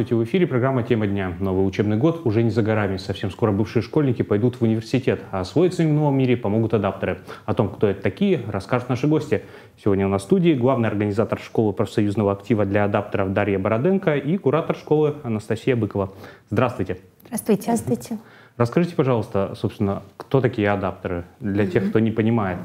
Здравствуйте, в эфире программа «Тема дня». Новый учебный год уже не за горами. Совсем скоро бывшие школьники пойдут в университет, а освоиться им в новом мире помогут адаптеры. О том, кто это такие, расскажут наши гости. Сегодня у нас в студии главный организатор школы профсоюзного актива для адаптеров Дарья Бороденко и куратор школы Анастасия Быкова. Здравствуйте. Здравствуйте. Здравствуйте. Расскажите, пожалуйста, собственно, кто такие адаптеры для тех, кто не понимает,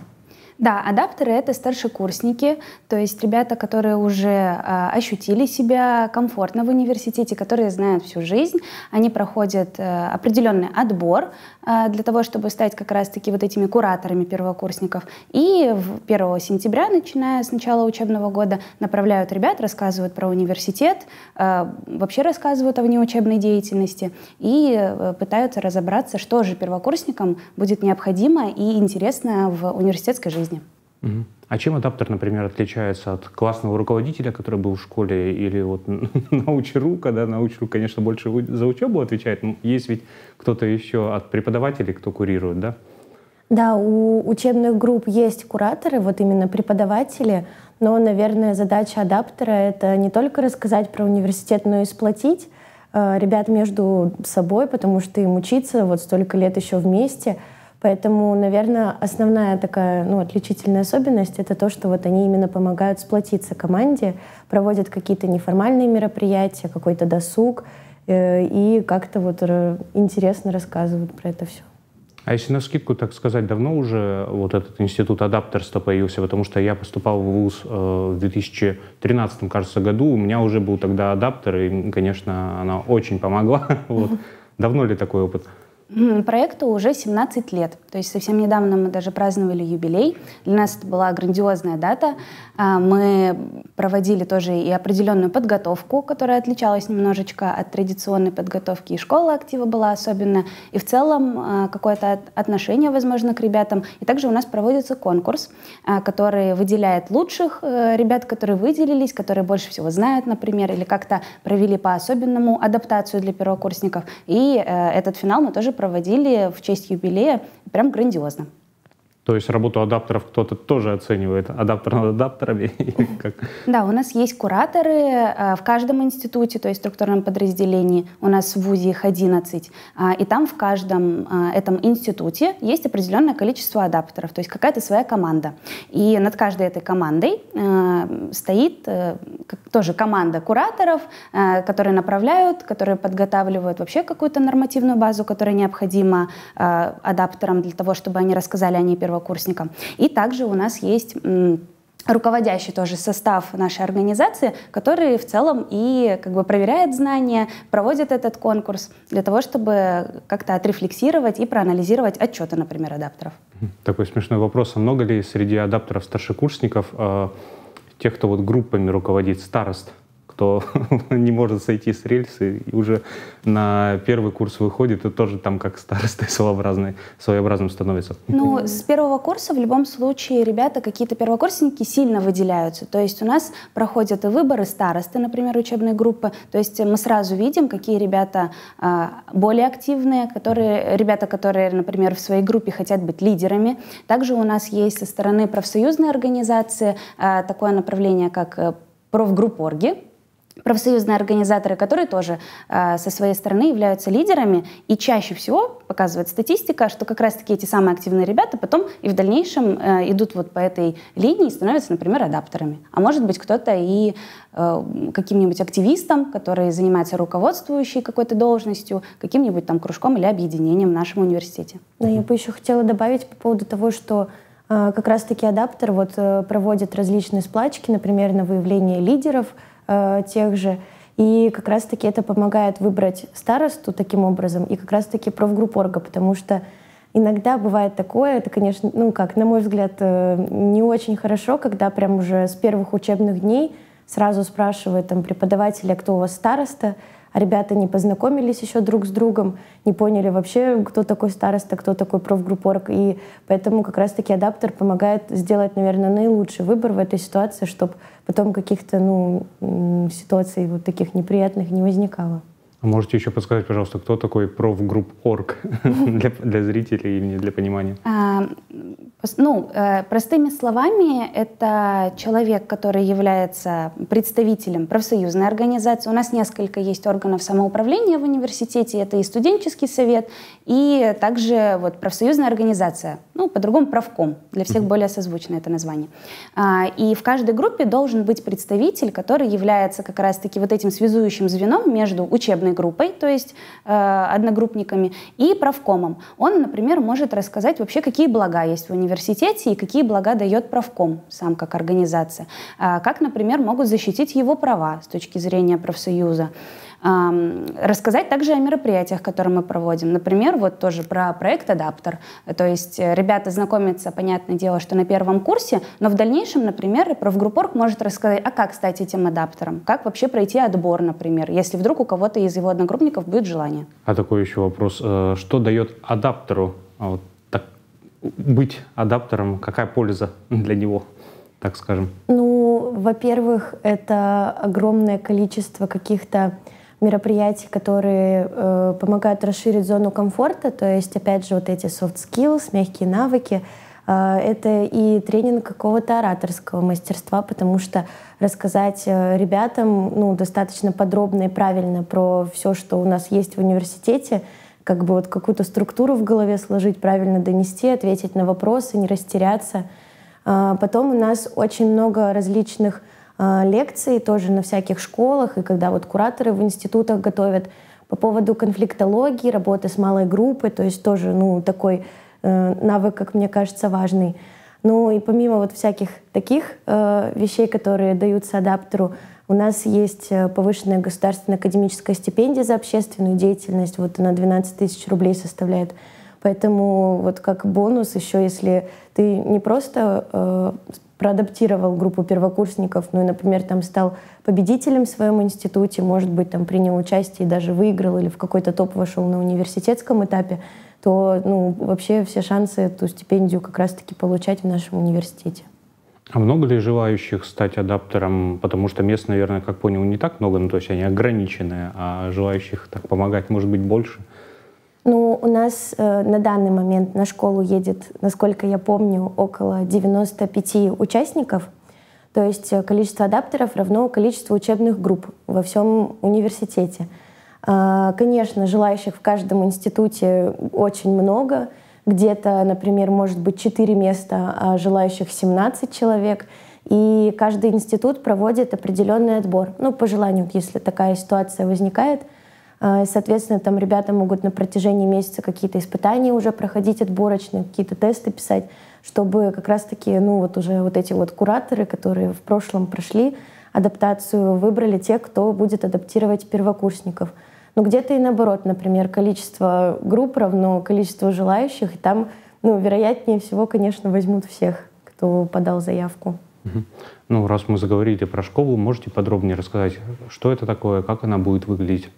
да, адаптеры — это старшекурсники, то есть ребята, которые уже э, ощутили себя комфортно в университете, которые знают всю жизнь. Они проходят э, определенный отбор, Э, для того, чтобы стать как раз-таки вот этими кураторами первокурсников. И 1 сентября, начиная с начала учебного года, направляют ребят, рассказывают про университет, э, вообще рассказывают о внеучебной деятельности и э, пытаются разобраться, что же первокурсникам будет необходимо и интересно в университетской жизни. Угу. А чем адаптер, например, отличается от классного руководителя, который был в школе, или вот научрука, да, научрук, конечно, больше за учебу отвечает, но есть ведь кто-то еще от преподавателей, кто курирует, да? Да, у учебных групп есть кураторы, вот именно преподаватели, но, наверное, задача адаптера — это не только рассказать про университет, но и сплотить э, ребят между собой, потому что им учиться вот столько лет еще вместе — Поэтому, наверное, основная такая ну, отличительная особенность — это то, что вот они именно помогают сплотиться команде, проводят какие-то неформальные мероприятия, какой-то досуг, э, и как-то вот интересно рассказывают про это все. А если на скидку, так сказать, давно уже вот этот институт адаптерства появился, потому что я поступал в ВУЗ э, в 2013, кажется, году, у меня уже был тогда адаптер, и, конечно, она очень помогла. Давно ли такой опыт? Проекту уже 17 лет, то есть совсем недавно мы даже праздновали юбилей. Для нас это была грандиозная дата. А, мы проводили тоже и определенную подготовку, которая отличалась немножечко от традиционной подготовки. И школа актива была особенно, и в целом а, какое-то отношение, возможно, к ребятам. И также у нас проводится конкурс, а, который выделяет лучших э, ребят, которые выделились, которые больше всего знают, например, или как-то провели по-особенному адаптацию для первокурсников. И э, этот финал мы тоже проводили в честь юбилея прям грандиозно. То есть работу адаптеров кто-то тоже оценивает, адаптер над адаптерами? Да, у нас есть кураторы э, в каждом институте, то есть в структурном подразделении. У нас в ВУЗе их 11. А, и там в каждом а, этом институте есть определенное количество адаптеров, то есть какая-то своя команда. И над каждой этой командой э, стоит э, тоже команда кураторов, которые направляют, которые подготавливают вообще какую-то нормативную базу, которая необходима адаптерам для того, чтобы они рассказали о ней первоначально первокурсника. И также у нас есть руководящий тоже состав нашей организации, который в целом и как бы проверяет знания, проводит этот конкурс для того, чтобы как-то отрефлексировать и проанализировать отчеты, например, адаптеров. Такой смешной вопрос. А много ли среди адаптеров старшекурсников э, тех, кто вот группами руководит, старост? кто не может сойти с рельсы и уже на первый курс выходит, и тоже там как старостой своеобразной, своеобразным становится. Ну, с первого курса в любом случае ребята, какие-то первокурсники сильно выделяются. То есть у нас проходят и выборы старосты, например, учебной группы. То есть мы сразу видим, какие ребята а, более активные, которые, ребята, которые, например, в своей группе хотят быть лидерами. Также у нас есть со стороны профсоюзной организации а, такое направление, как э, профгруппорги, профсоюзные организаторы, которые тоже э, со своей стороны являются лидерами, и чаще всего показывает статистика, что как раз-таки эти самые активные ребята потом и в дальнейшем э, идут вот по этой линии и становятся, например, адаптерами. А может быть, кто-то и э, каким-нибудь активистом, который занимается руководствующей какой-то должностью, каким-нибудь там кружком или объединением в нашем университете. Да, я бы еще хотела добавить по поводу того, что э, как раз-таки адаптер вот э, проводит различные сплачки, например, на выявление лидеров — э, тех же. И как раз-таки это помогает выбрать старосту таким образом и как раз-таки профгрупп орга, потому что иногда бывает такое, это, конечно, ну как, на мой взгляд, э, не очень хорошо, когда прям уже с первых учебных дней сразу спрашивают там преподавателя, кто у вас староста, ребята не познакомились еще друг с другом, не поняли вообще, кто такой староста, кто такой профгруппорг. И поэтому как раз-таки адаптер помогает сделать, наверное, наилучший выбор в этой ситуации, чтобы потом каких-то ну, ситуаций вот таких неприятных не возникало можете еще подсказать, пожалуйста, кто такой профгрупп.орг для, для зрителей и для понимания? А, ну, э, простыми словами, это человек, который является представителем профсоюзной организации. У нас несколько есть органов самоуправления в университете. Это и студенческий совет, и также вот профсоюзная организация. Ну, по-другому правком. Для всех более созвучно это название. А, и в каждой группе должен быть представитель, который является как раз-таки вот этим связующим звеном между учебной группой, то есть э, одногруппниками, и правкомом. Он, например, может рассказать вообще, какие блага есть в университете и какие блага дает правком сам как организация. Э, как, например, могут защитить его права с точки зрения профсоюза. Рассказать также о мероприятиях, которые мы проводим. Например, вот тоже про проект «Адаптер». То есть э, ребята знакомятся, понятное дело, что на первом курсе, но в дальнейшем, например, профгруппорг может рассказать, а как стать этим адаптером, как вообще пройти отбор, например, если вдруг у кого-то из его одногруппников будет желание. А такой еще вопрос. Э, что дает адаптеру а вот так, быть адаптером? Какая польза для него? так скажем? Ну, во-первых, это огромное количество каких-то мероприятий, которые э, помогают расширить зону комфорта, то есть, опять же, вот эти soft skills, мягкие навыки, э, это и тренинг какого-то ораторского мастерства, потому что рассказать э, ребятам ну, достаточно подробно и правильно про все, что у нас есть в университете, как бы вот какую-то структуру в голове сложить, правильно донести, ответить на вопросы, не растеряться. А, потом у нас очень много различных Э, лекции тоже на всяких школах, и когда вот кураторы в институтах готовят по поводу конфликтологии, работы с малой группой, то есть тоже ну, такой э, навык, как мне кажется, важный. Ну и помимо вот всяких таких э, вещей, которые даются адаптеру, у нас есть э, повышенная государственная академическая стипендия за общественную деятельность. Вот она 12 тысяч рублей составляет. Поэтому вот как бонус еще, если ты не просто э, проадаптировал группу первокурсников, ну и, например, там стал победителем в своем институте, может быть, там принял участие и даже выиграл или в какой-то топ вошел на университетском этапе, то ну, вообще все шансы эту стипендию как раз-таки получать в нашем университете. А много ли желающих стать адаптером? Потому что мест, наверное, как понял, не так много, ну, то есть они ограничены, а желающих так помогать может быть больше – ну, у нас э, на данный момент на школу едет, насколько я помню, около 95 участников. То есть э, количество адаптеров равно количеству учебных групп во всем университете. Э, конечно, желающих в каждом институте очень много. Где-то, например, может быть 4 места, а желающих 17 человек. И каждый институт проводит определенный отбор. Ну, по желанию, если такая ситуация возникает — а, и, соответственно, там ребята могут на протяжении месяца какие-то испытания уже проходить отборочные, какие-то тесты писать, чтобы как раз-таки, ну, вот уже вот эти вот кураторы, которые в прошлом прошли адаптацию, выбрали те, кто будет адаптировать первокурсников. Но ну, где-то и наоборот, например, количество групп равно количеству желающих, и там, ну, вероятнее всего, конечно, возьмут всех, кто подал заявку. Ну, раз мы заговорили про школу, можете подробнее рассказать, что это такое, как она будет выглядеть?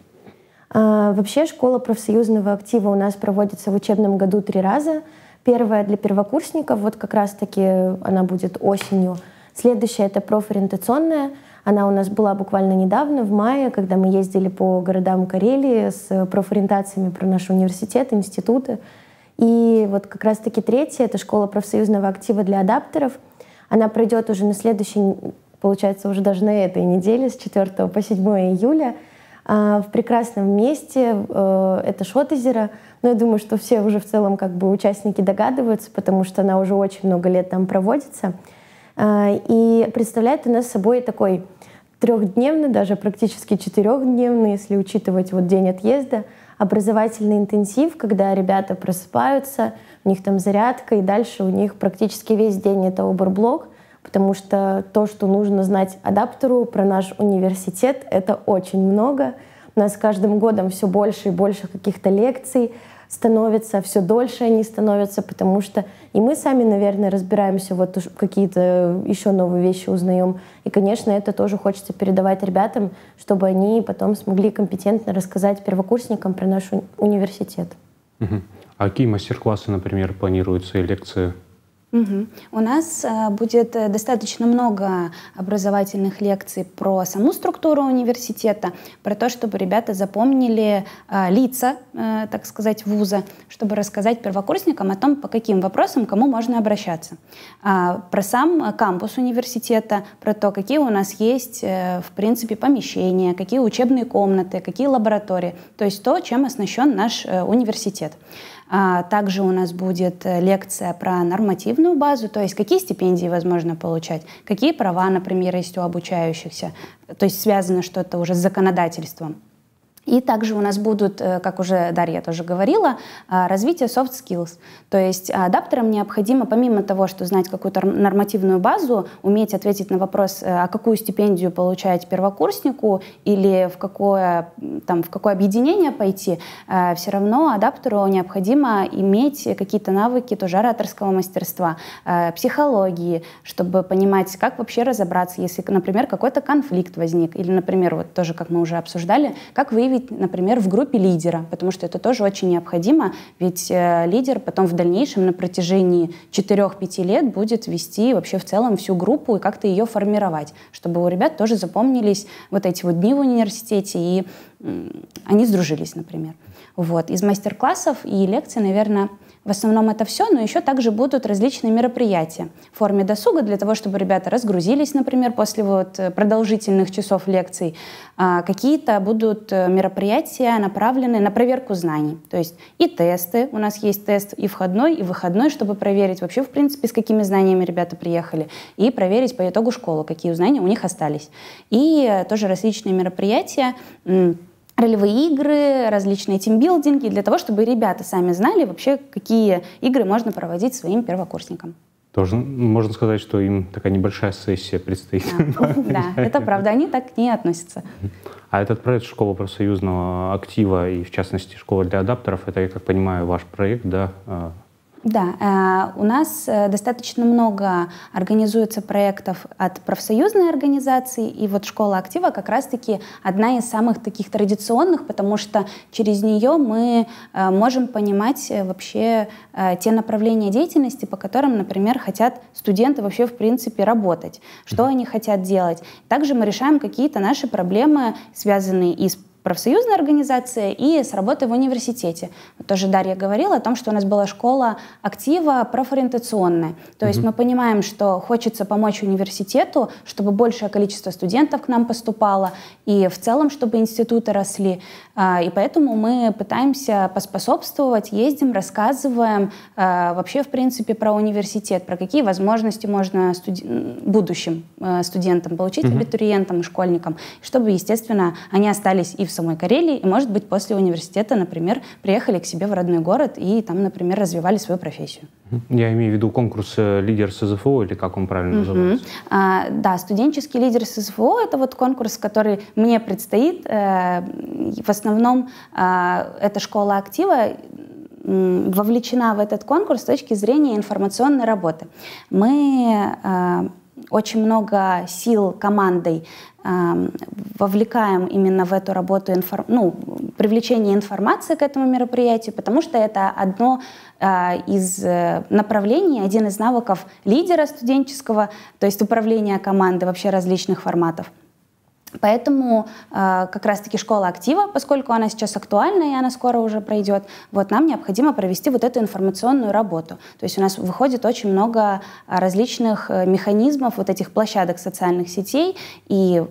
А, вообще школа профсоюзного актива у нас проводится в учебном году три раза. Первая для первокурсников, вот как раз-таки она будет осенью. Следующая — это профориентационная. Она у нас была буквально недавно, в мае, когда мы ездили по городам Карелии с профориентациями про наши университеты, институты. И вот как раз-таки третья — это школа профсоюзного актива для адаптеров. Она пройдет уже на следующей, получается, уже даже на этой неделе, с 4 по 7 июля — а, в прекрасном месте, э, это Шотозеро. Но я думаю, что все уже в целом как бы участники догадываются, потому что она уже очень много лет там проводится. А, и представляет у нас собой такой трехдневный, даже практически четырехдневный, если учитывать вот день отъезда, образовательный интенсив, когда ребята просыпаются, у них там зарядка, и дальше у них практически весь день это оберблок — потому что то, что нужно знать адаптеру про наш университет, это очень много. У нас с каждым годом все больше и больше каких-то лекций становится, все дольше они становятся, потому что и мы сами, наверное, разбираемся, вот какие-то э, еще новые вещи узнаем. И, конечно, это тоже хочется передавать ребятам, чтобы они потом смогли компетентно рассказать первокурсникам про наш университет. Угу. А какие мастер-классы, например, планируются и лекции? Угу. У нас э, будет э, достаточно много образовательных лекций про саму структуру университета, про то, чтобы ребята запомнили э, лица, э, так сказать, вуза, чтобы рассказать первокурсникам о том, по каким вопросам кому можно обращаться, э, про сам кампус университета, про то, какие у нас есть, э, в принципе, помещения, какие учебные комнаты, какие лаборатории, то есть то, чем оснащен наш э, университет. А, также у нас будет э, лекция про нормативную базу, то есть какие стипендии возможно получать, какие права, например, есть у обучающихся. То есть связано что-то уже с законодательством. И также у нас будут, э, как уже Дарья тоже говорила, э, развитие soft skills. То есть адаптерам необходимо, помимо того, что знать какую-то нормативную базу, уметь ответить на вопрос, э, а какую стипендию получать первокурснику или в какое, там, в какое объединение пойти, все равно адаптеру необходимо иметь какие-то навыки тоже ораторского мастерства, психологии, чтобы понимать, как вообще разобраться, если, например, какой-то конфликт возник, или, например, вот тоже, как мы уже обсуждали, как выявить выявить, например, в группе лидера, потому что это тоже очень необходимо, ведь э, лидер потом в дальнейшем на протяжении 4-5 лет будет вести вообще в целом всю группу и как-то ее формировать, чтобы у ребят тоже запомнились вот эти вот дни в университете, и они сдружились, например. Вот. Из мастер-классов и лекций, наверное, в основном это все, но еще также будут различные мероприятия в форме досуга для того, чтобы ребята разгрузились, например, после вот э, продолжительных часов лекций. А, какие-то будут э, мероприятия, направленные на проверку знаний. То есть и тесты. У нас есть тест и входной, и выходной, чтобы проверить вообще, в принципе, с какими знаниями ребята приехали. И проверить по итогу школы, какие знания у них остались. И э, тоже различные мероприятия, ролевые игры, различные тимбилдинги, для того, чтобы ребята сами знали вообще, какие игры можно проводить своим первокурсникам. Тоже можно сказать, что им такая небольшая сессия предстоит. А, ну да, это правда, они так не относятся. А этот проект «Школа профсоюзного актива» и, в частности, «Школа для адаптеров» — это, я как понимаю, ваш проект, да? А, да, э, у нас э, достаточно много организуется проектов от профсоюзной организации, и вот школа актива как раз-таки одна из самых таких традиционных, потому что через нее мы э, можем понимать вообще те направления деятельности, по которым, например, хотят студенты вообще в принципе работать, что они хотят делать. Также мы решаем какие-то наши проблемы, связанные и с профсоюзная организация и с работы в университете. Тоже Дарья говорила о том, что у нас была школа актива профориентационная. То угу. есть мы понимаем, что хочется помочь университету, чтобы большее количество студентов к нам поступало, и в целом, чтобы институты росли. А, и поэтому мы пытаемся поспособствовать, ездим, рассказываем а, вообще, в принципе, про университет, про какие возможности можно студ... будущим э, студентам получить, mm абитуриентам и школьникам, чтобы, естественно, они остались и в самой Карелии, и, может быть, после университета, например, приехали к себе в родной город и там, например, развивали свою профессию. Я имею в виду конкурс э, «Лидер СЗФО» или как он правильно угу. называется? А, да, студенческий лидер СЗФО — это вот конкурс, который мне предстоит. Э, в основном а, эта школа актива вовлечена в этот конкурс с точки зрения информационной работы. Мы а, очень много сил командой эм, вовлекаем именно в эту работу инфор... ну, привлечение информации к этому мероприятию, потому что это одно э, из э, направлений, один из навыков лидера студенческого, то есть управления командой вообще различных форматов. Поэтому э, как раз-таки школа актива, поскольку она сейчас актуальна и она скоро уже пройдет, вот нам необходимо провести вот эту информационную работу. То есть у нас выходит очень много а, различных э, механизмов вот этих площадок социальных сетей и,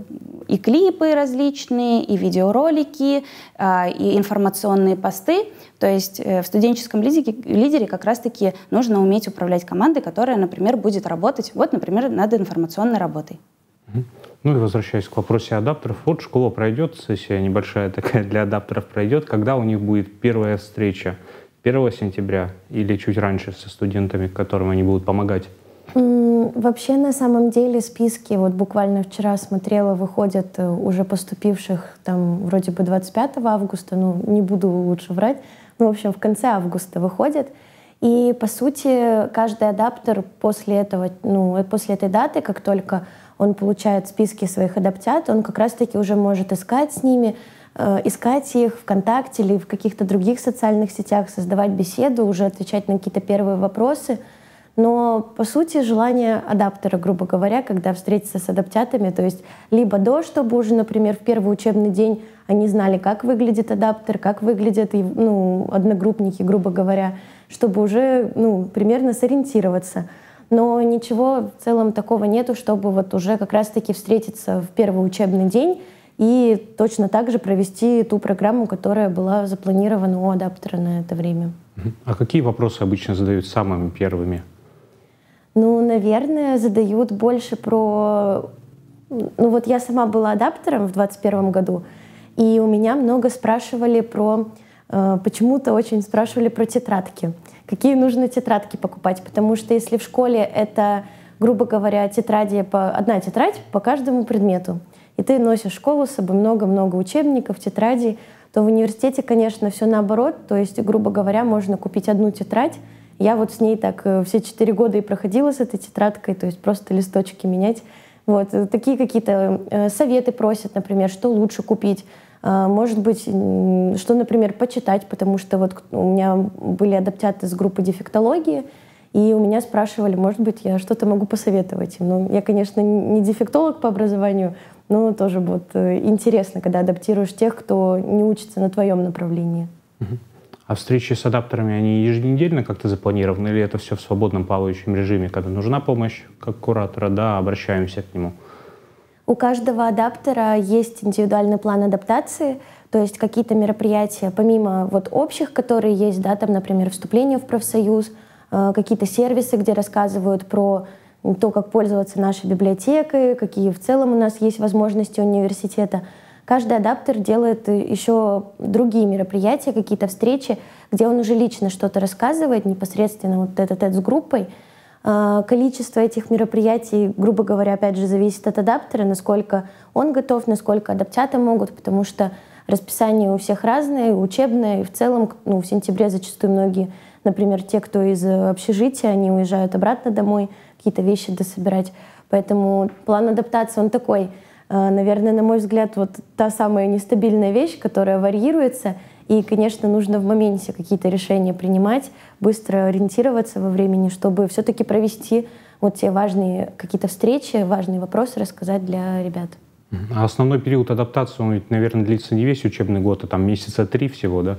и клипы различные, и видеоролики, э, и информационные посты. То есть э, в студенческом лидере, лидере как раз-таки нужно уметь управлять командой, которая, например, будет работать, вот, например, над информационной работой. Mm-hmm. Ну и возвращаясь к вопросе адаптеров, вот школа пройдет, сессия небольшая такая для адаптеров пройдет, когда у них будет первая встреча? 1 сентября или чуть раньше со студентами, которым они будут помогать? Вообще, на самом деле, списки, вот буквально вчера смотрела, выходят э, уже поступивших, там, вроде бы 25 августа, ну, не буду лучше врать, ну, в общем, в конце августа выходят. И, по сути, каждый адаптер после, этого, ну, э, после этой даты, как только он получает списки своих адаптят, он как раз-таки уже может искать с ними, э, искать их ВКонтакте или в каких-то других социальных сетях, создавать беседу, уже отвечать на какие-то первые вопросы — но, по сути, желание адаптера, грубо говоря, когда встретиться с адаптятами, то есть либо до, чтобы уже, например, в первый учебный день они знали, как выглядит адаптер, как выглядят ну, одногруппники, грубо говоря, чтобы уже ну, примерно сориентироваться. Но ничего в целом такого нету, чтобы вот уже как раз-таки встретиться в первый учебный день и точно так же провести ту программу, которая была запланирована у адаптера на это время. А какие вопросы обычно задают самыми первыми? Ну, наверное, задают больше про... Ну вот я сама была адаптером в 21 году, и у меня много спрашивали про... Э, почему-то очень спрашивали про тетрадки. Какие нужно тетрадки покупать? Потому что если в школе это, грубо говоря, тетради по... одна тетрадь по каждому предмету, и ты носишь в школу с собой много-много учебников, тетрадей, то в университете, конечно, все наоборот. То есть, грубо говоря, можно купить одну тетрадь, я вот с ней так э, все четыре года и проходила с этой тетрадкой, то есть просто листочки менять. Вот, э, такие какие-то э, советы просят, например, что лучше купить, а, может быть, что, например, почитать, потому что вот у меня были адаптяты с группы дефектологии, и у меня спрашивали, может быть, я что-то могу посоветовать им. Ну, я, конечно, не дефектолог по образованию, но тоже вот интересно, когда адаптируешь тех, кто не учится на твоем направлении. Uh-huh. А встречи с адаптерами, они еженедельно как-то запланированы, или это все в свободном плавающем режиме, когда нужна помощь как куратора, да, обращаемся к нему? У каждого адаптера есть индивидуальный план адаптации, то есть какие-то мероприятия, помимо вот общих, которые есть, да, там, например, вступление в профсоюз, э, какие-то сервисы, где рассказывают про то, как пользоваться нашей библиотекой, какие в целом у нас есть возможности университета — Каждый адаптер делает э, еще другие мероприятия, какие-то встречи, где он уже лично что-то рассказывает, непосредственно вот этот тет с группой. А, количество этих мероприятий, грубо говоря, опять же, зависит от адаптера, насколько он готов, насколько адаптята могут, потому что расписание у всех разное, учебное, и в целом ну, в сентябре зачастую многие, например, те, кто из э, общежития, они уезжают обратно домой, какие-то вещи дособирать. Поэтому план адаптации, он такой — Э, наверное, на мой взгляд, вот та самая нестабильная вещь, которая варьируется, и, конечно, нужно в моменте какие-то решения принимать, быстро ориентироваться во времени, чтобы все-таки провести вот те важные какие-то встречи, важные вопросы рассказать для ребят. А основной период адаптации, он ведь, наверное, длится не весь учебный год, а там месяца три всего, да?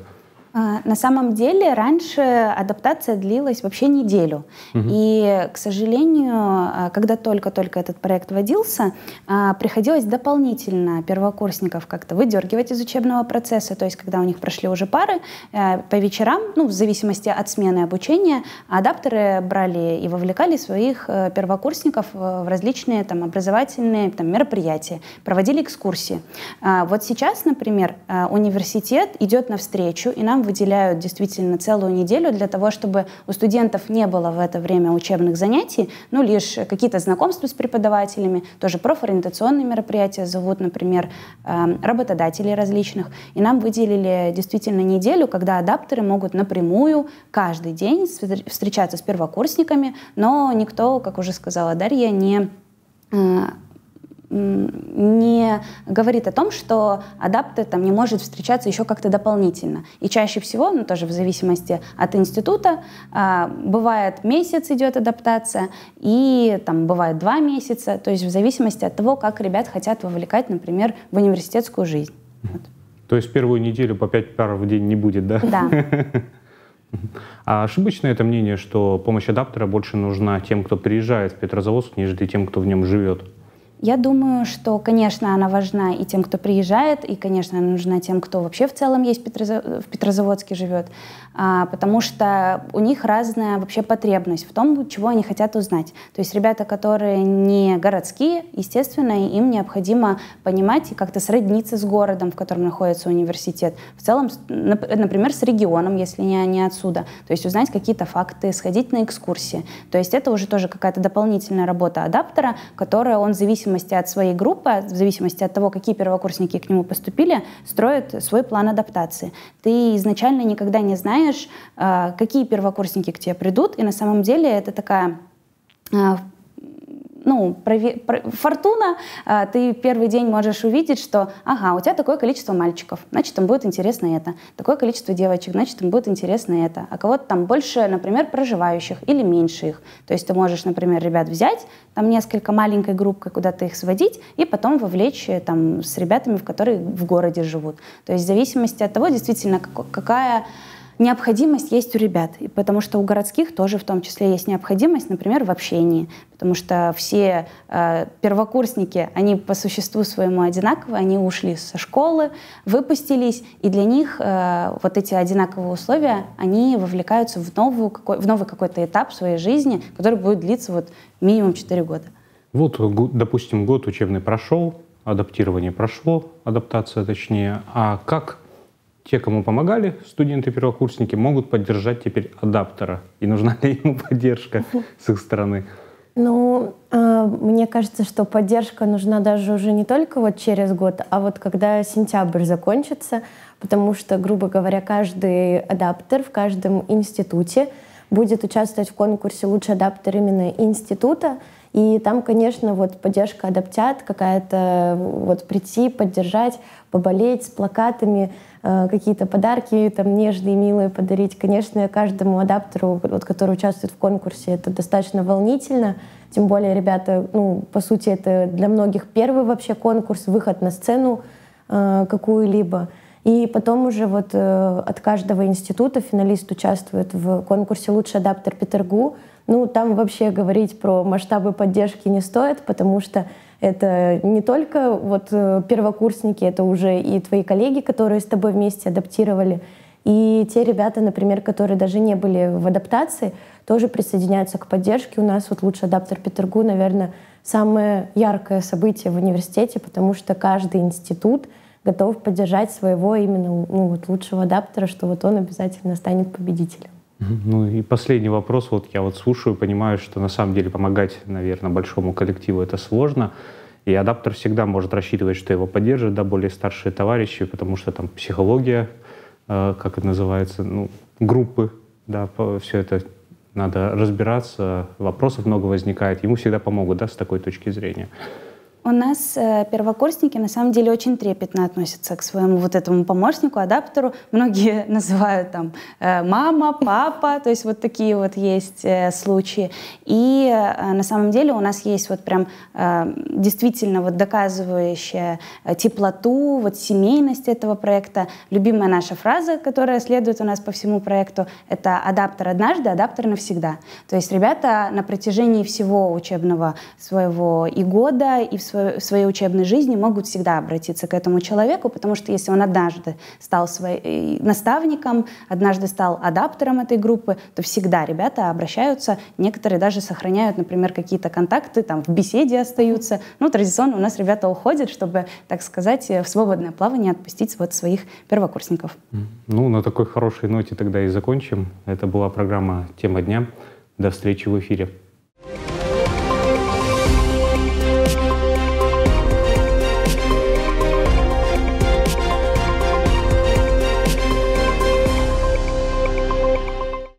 А, на самом деле раньше адаптация длилась вообще неделю. Угу. И, к сожалению, а, когда только-только этот проект вводился, а, приходилось дополнительно первокурсников как-то выдергивать из учебного процесса. То есть, когда у них прошли уже пары, э, по вечерам, ну, в зависимости от смены обучения, адаптеры брали и вовлекали своих э, первокурсников э, в различные там, образовательные там, мероприятия, проводили экскурсии. Вот сейчас, например, университет идет навстречу, и нам выделяют действительно целую неделю для того, чтобы у студентов не было в это время учебных занятий, ну, лишь какие-то знакомства с преподавателями, тоже профориентационные мероприятия зовут, например, эм, работодателей различных. И нам выделили действительно неделю, когда адаптеры могут напрямую каждый день встречаться с первокурсниками, но никто, как уже сказала Дарья, не э, не говорит о том, что адаптер там не может встречаться еще как-то дополнительно. И чаще всего, ну тоже в зависимости от института, а, бывает месяц идет адаптация, и там бывает два месяца, то есть в зависимости от того, как ребят хотят вовлекать, например, в университетскую жизнь. Вот. То есть первую неделю по пять пар в день не будет, да? Да. А ошибочно это мнение, что помощь адаптера больше нужна тем, кто приезжает в Петрозаводск, нежели тем, кто в нем живет? Я думаю, что, конечно, она важна и тем, кто приезжает, и, конечно, она нужна тем, кто вообще в целом есть в Петрозаводске живет, а, потому что у них разная вообще потребность в том, чего они хотят узнать. То есть ребята, которые не городские, естественно, им необходимо понимать и как-то сродниться с городом, в котором находится университет. В целом, например, с регионом, если не они отсюда. То есть узнать какие-то факты, сходить на экскурсии. То есть это уже тоже какая-то дополнительная работа адаптера, которая он зависит зависимости от своей группы, в зависимости от того, какие первокурсники к нему поступили, строит свой план адаптации. Ты изначально никогда не знаешь, а, какие первокурсники к тебе придут, и на самом деле это такая а, ну, прови, про, фортуна, э, ты первый день можешь увидеть, что, ага, у тебя такое количество мальчиков, значит, им будет интересно это. Такое количество девочек, значит, им будет интересно это. А кого-то там больше, например, проживающих или меньше их. То есть ты можешь, например, ребят взять, там несколько маленькой группкой куда-то их сводить, и потом вовлечь э, там с ребятами, в которые в городе живут. То есть в зависимости от того, действительно, как, какая Необходимость есть у ребят, потому что у городских тоже в том числе есть необходимость, например, в общении, потому что все э, первокурсники, они по существу своему одинаковы, они ушли со школы, выпустились, и для них э, вот эти одинаковые условия, они вовлекаются в, новую, какой, в новый какой-то этап своей жизни, который будет длиться вот минимум 4 года. Вот, допустим, год учебный прошел, адаптирование прошло, адаптация точнее, а как те, кому помогали, студенты-первокурсники, могут поддержать теперь адаптера? И нужна ли ему поддержка с их стороны? Ну, э, мне кажется, что поддержка нужна даже уже не только вот через год, а вот когда сентябрь закончится, потому что, грубо говоря, каждый адаптер в каждом институте будет участвовать в конкурсе «Лучший адаптер именно института», и там, конечно, вот поддержка адаптят какая-то, э, вот прийти, поддержать, поболеть с плакатами, э, какие-то подарки там нежные, милые подарить. Конечно, каждому адаптеру, вот, который участвует в конкурсе, это достаточно волнительно. Тем более, ребята, ну, по сути, это для многих первый вообще конкурс, выход на сцену э, какую-либо. И потом уже вот э, от каждого института финалист участвует в конкурсе «Лучший адаптер Петергу», ну, там вообще говорить про масштабы поддержки не стоит, потому что это не только вот э, первокурсники, это уже и твои коллеги, которые с тобой вместе адаптировали, и те ребята, например, которые даже не были в адаптации, тоже присоединяются к поддержке. У нас вот лучший адаптер Петергу, наверное, самое яркое событие в университете, потому что каждый институт готов поддержать своего именно ну, вот лучшего адаптера, что вот он обязательно станет победителем. Ну и последний вопрос. Вот я вот слушаю, понимаю, что на самом деле помогать, наверное, большому коллективу это сложно. И адаптер всегда может рассчитывать, что его поддержат, да, более старшие товарищи, потому что там психология, э, как это называется, ну, группы, да, все это надо разбираться, вопросов много возникает, ему всегда помогут, да, с такой точки зрения у нас э, первокурсники на самом деле очень трепетно относятся к своему вот этому помощнику, адаптеру. Многие называют там э, мама, папа, то есть вот такие вот есть э, случаи. И на самом деле у нас есть вот прям действительно вот доказывающая теплоту, вот семейность этого проекта. Любимая наша фраза, которая следует у нас по всему проекту, это адаптер однажды, адаптер навсегда. То есть ребята на протяжении всего учебного своего и года, и в своем в своей учебной жизни могут всегда обратиться к этому человеку, потому что если он однажды стал своим э, наставником, однажды стал адаптером этой группы, то всегда ребята обращаются, некоторые даже сохраняют, например, какие-то контакты, там в беседе остаются. Ну, традиционно у нас ребята уходят, чтобы, так сказать, э, в свободное плавание отпустить вот своих первокурсников. Ну, на такой хорошей ноте тогда и закончим. Это была программа «Тема дня». До встречи в эфире.